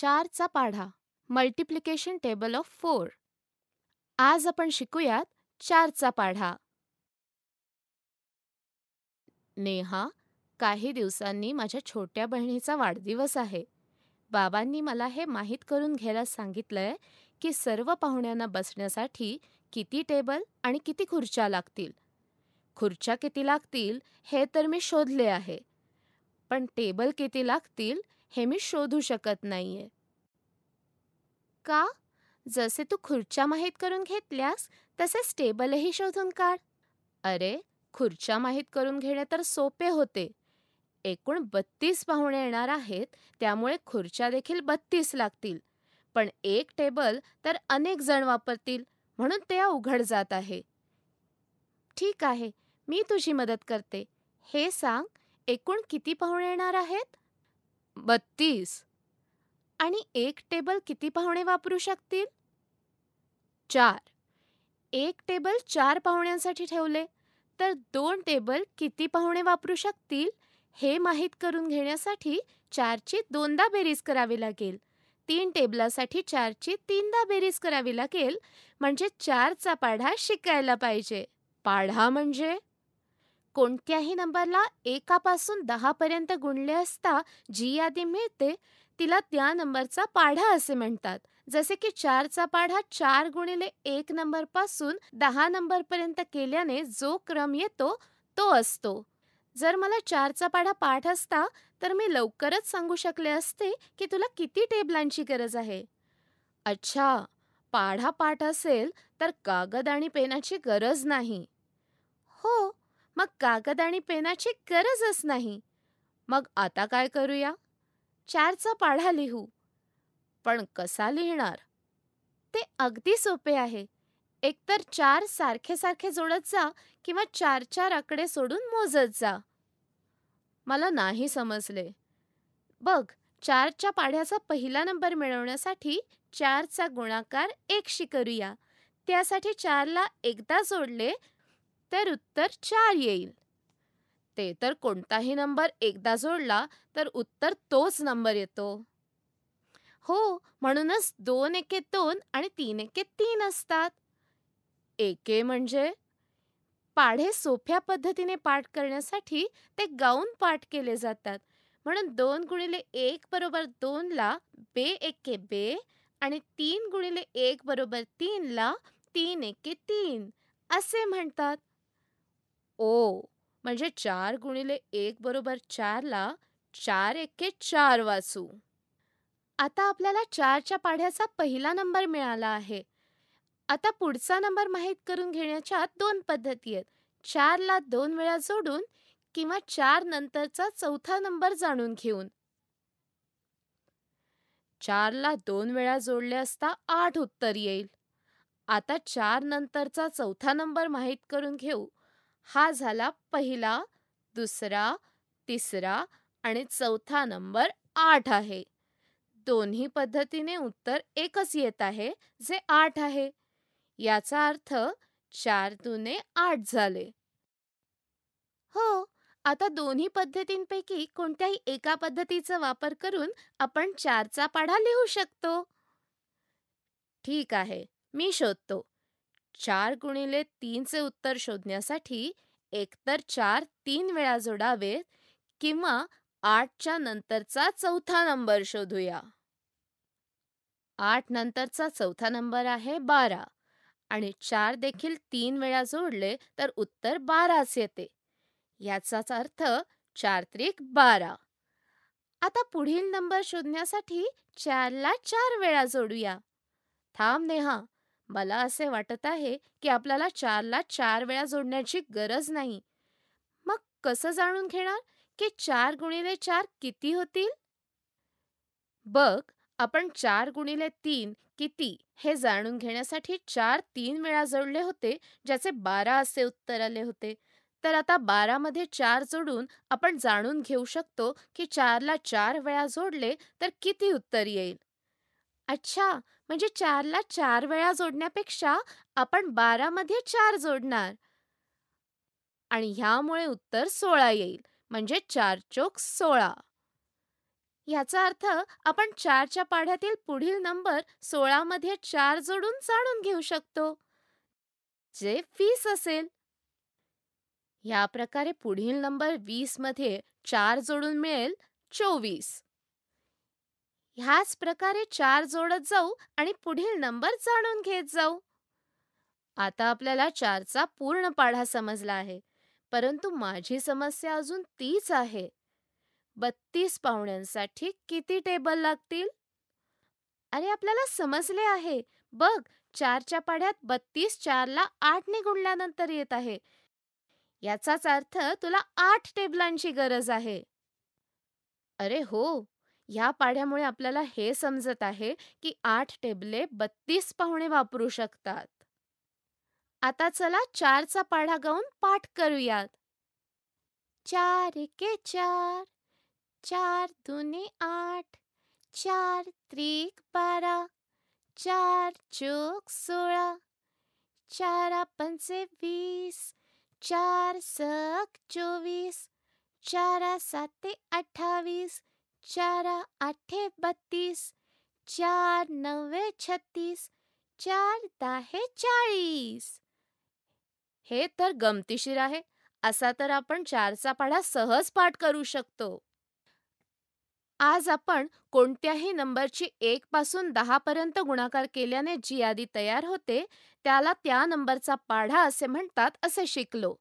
चारचा पाढा multiplication table of four आज आपण शिकूयात चारचा पाढा नेहा काही दिवसांनी माझ्या छोट्या बहिणीचा वाढदिवस आहे बाबांनी मला हे माहीत करून घ्यायला सांगितलंय की सर्व पाहुण्यांना बसण्यासाठी किती टेबल आणि किती खुर्च्या लागतील खुर्च्या किती लागतील हे तर मी शोधले आहे पण टेबल किती लागतील हे मी शोधू शकत नाहीये का जसे तू खुर्च्या माहीत करून घेतल्यास तसे टेबलही शोधून काढ अरे खुर्च्या माहीत करून घेणे तर सोपे होते एकूण बत्तीस पाहुणे येणार आहेत त्यामुळे खुर्च्या देखील बत्तीस लागतील पण एक टेबल तर अनेक जण वापरतील म्हणून ते उघड जात आहे ठीक आहे मी तुझी मदत करते हे सांग एकूण किती पाहुणे येणार आहेत बत्तीस आणि एक टेबल किती पाहुणे वापरू शकतील चार एक टेबल चार पाहुण्यांसाठी ठेवले तर दोन टेबल किती पाहुणे वापरू शकतील हे माहीत करून घेण्यासाठी चारची दोनदा बेरीज करावी लागेल तीन टेबलासाठी चारची तीनदा बेरीज करावी लागेल म्हणजे चारचा पाढा शिकायला पाहिजे पाढा म्हणजे कोणत्याही नंबरला एकापासून दहापर्यंत गुणले असता जी यादी मिळते तिला त्या नंबरचा पाढा असे म्हणतात जसे की चारचा पाढा चार गुणिले एक नंबरपासून दहा नंबरपर्यंत केल्याने जो क्रम येतो तो असतो जर मला चारचा पाढा पाठ असता तर मी लवकरच सांगू शकले असते की तुला किती टेबलांची गरज आहे अच्छा पाढा पाठ असेल तर कागद आणि पेनाची गरज नाही हो मग कागद आणि पेनाची गरजच नाही मग आता काय करूया चारचा पाढा लिहू पण कसा लिहिणार ते अगदी सोपे आहे एकतर चार सारखे सारखे जोडत जा किंवा चार चार आकडे सोडून मोजत जा मला नाही समजले बघ चारच्या पाढ्याचा पहिला नंबर मिळवण्यासाठी चारचा गुणाकार एकशी करूया त्यासाठी चारला एकदा जोडले तर उत्तर चार येईल ते तर कोणताही नंबर एकदा जोडला तर उत्तर तोच नंबर येतो हो म्हणूनच दोन एके दोन आणि तीन एके तीन असतात एके म्हणजे पाढे सोप्या पद्धतीने पाठ करण्यासाठी ते गाऊन पाठ केले जातात म्हणून दोन गुणिले एक बरोबर दोनला बे एके बे आणि तीन गुणिले एक बरोबर तीनला तीन एके तीन असे म्हणतात ओ म्हणजे चार गुणिले एक बरोबर चारला चार एके चार वाचू आता आपल्याला चारच्या पाढ्याचा पहिला नंबर मिळाला आहे आता पुढचा नंबर माहीत करून घेण्याच्या दोन पद्धती आहेत चारला दोन वेळा जोडून किंवा चार नंतरचा चौथा नंबर जाणून घेऊन चारला दोन वेळा जोडले असता आठ उत्तर येईल आता चार नंतरचा चौथा नंबर माहीत करून घेऊ हा झाला पहिला दुसरा तिसरा आणि चौथा नंबर आठ आहे दोन्ही पद्धतीने उत्तर एकच येत आहे जे आठ आहे याचा अर्थ चार दुने आठ झाले हो आता दोन्ही पद्धतींपैकी कोणत्याही एका पद्धतीचा वापर करून आपण चारचा पाढा लिहू शकतो ठीक आहे मी शोधतो चार गुणिले तीनचे उत्तर शोधण्यासाठी एकतर चार तीन वेळा जोडावेत किंवा आठच्या नंतरचा चौथा नंबर शोधूया आठ नंतरचा चौथा नंबर आहे बारा आणि चार देखील तीन वेळा जोडले तर उत्तर बाराच येते याचाच अर्थ चार त्रिक बारा आता पुढील नंबर शोधण्यासाठी चारला चार वेळा जोडूया थांब नेहा मला असे वाटत आहे की आपल्याला चारला चार वेळा जोडण्याची गरज नाही मग कसं जाणून घेणार की चार गुणिले चार किती होतील बघ आपण चार गुणिले तीन किती हे जाणून घेण्यासाठी चार तीन वेळा जोडले होते ज्याचे बारा असे उत्तर आले होते तर आता मध्ये चार जोडून आपण जाणून घेऊ शकतो की चारला चार वेळा जोडले तर किती उत्तर येईल अच्छा, म्हणजे 4 ला 4 वेळा जोडण्यापेक्षा आपण 12 मध्ये 4 जोडणार. आणि ह्यामुळे उत्तर सोळा येईल. म्हणजे चार चोक सोळा ह्याचा अर्थ आपण चारच्या पाढ्यातील पुढील नंबर 16 मध्ये 4 जोडून जाणून घेऊ शकतो. जे वीस असेल. या प्रकारे पुढील नंबर 20 मध्ये 4 जोडून मिळेल चोवीस ह्याच प्रकारे चार जोडत जाऊ आणि पुढील नंबर जाणून घेत जाऊ आता आपल्याला चारचा पूर्ण पाढा समजला आहे परंतु माझी समस्या अजून तीच आहे बत्तीस पाहुण्यांसाठी किती टेबल लागतील अरे आपल्याला समजले आहे बघ चारच्या पाढ्यात बत्तीस चारला आठ ने गुणल्यानंतर येत आहे याचाच अर्थ तुला आठ टेबलांची गरज आहे अरे हो ह्या पाढ्यामुळे आपल्याला हे समजत आहे की आठ टेबले बत्तीस पाहुणे वापरू शकतात आता चला चारचा पाढा गाऊन पाठ करूयात चार के चार चार दुने आठ चार त्रिक बारा चार चोक सोळा चार पंचे वीस चार सक चोवीस चारा साते अठ्ठावीस चारा आठे बत्तीस चार नव्वे छत्तीस चार दहा चाळीस हे तर गमतीशीर आहे असा तर आपण चारचा पाढा सहज पाठ करू शकतो आज आपण कोणत्याही नंबरची एक पासून दहा पर्यंत गुणाकार केल्याने जी यादी तयार होते त्याला त्या नंबरचा पाढा असे म्हणतात असे शिकलो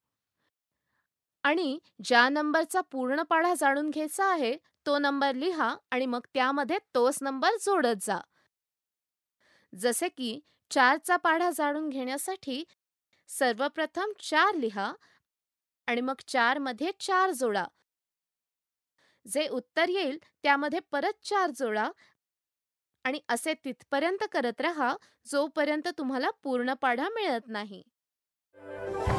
आणि ज्या नंबरचा पूर्ण पाढा जाणून घ्यायचा आहे तो नंबर लिहा आणि मग त्यामध्ये तोच नंबर जोडत जा जसे की चारचा पाढा जाणून घेण्यासाठी सर्वप्रथम चार लिहा आणि मग चार मध्ये चार जोडा जे उत्तर येईल त्यामध्ये परत चार जोडा आणि असे तिथपर्यंत करत रहा जोपर्यंत तुम्हाला पूर्ण पाढा मिळत नाही